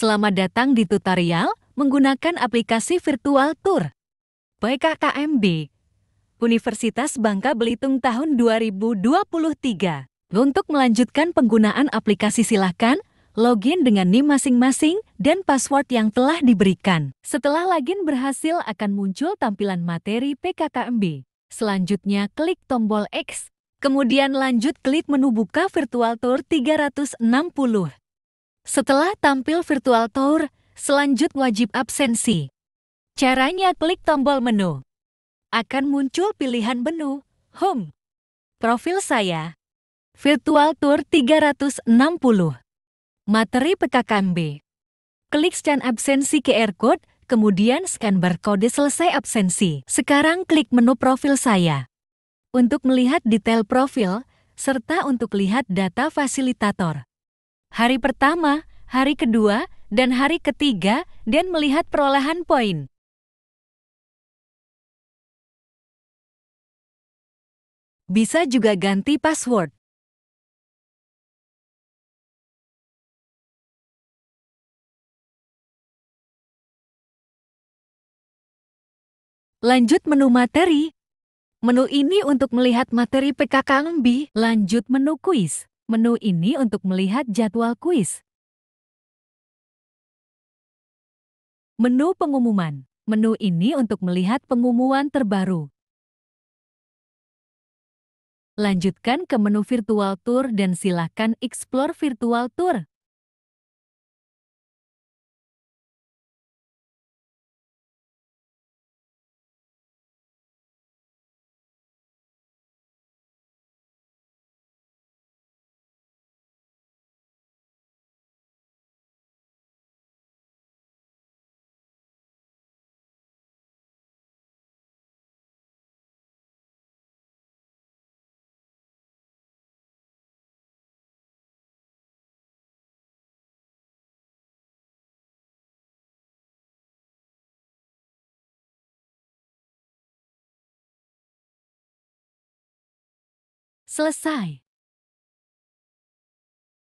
Selamat datang di tutorial menggunakan aplikasi virtual tour. PKKMB Universitas Bangka Belitung tahun 2023. Untuk melanjutkan penggunaan aplikasi silakan login dengan NIM masing-masing dan password yang telah diberikan. Setelah login berhasil akan muncul tampilan materi PKKMB. Selanjutnya klik tombol X. Kemudian lanjut klik menu buka virtual tour 360. Setelah tampil virtual tour, selanjut wajib absensi. Caranya klik tombol menu. Akan muncul pilihan menu, Home. Profil saya. Virtual Tour 360. Materi PKKMB. Klik scan absensi QR Code, kemudian scan barcode selesai absensi. Sekarang klik menu profil saya. Untuk melihat detail profil, serta untuk lihat data fasilitator hari pertama, hari kedua, dan hari ketiga dan melihat perolehan poin. Bisa juga ganti password. Lanjut menu materi. Menu ini untuk melihat materi PKKMB. Lanjut menu kuis menu ini untuk melihat jadwal kuis. Menu pengumuman. Menu ini untuk melihat pengumuman terbaru. Lanjutkan ke menu virtual tour dan silakan explore virtual tour. Selesai.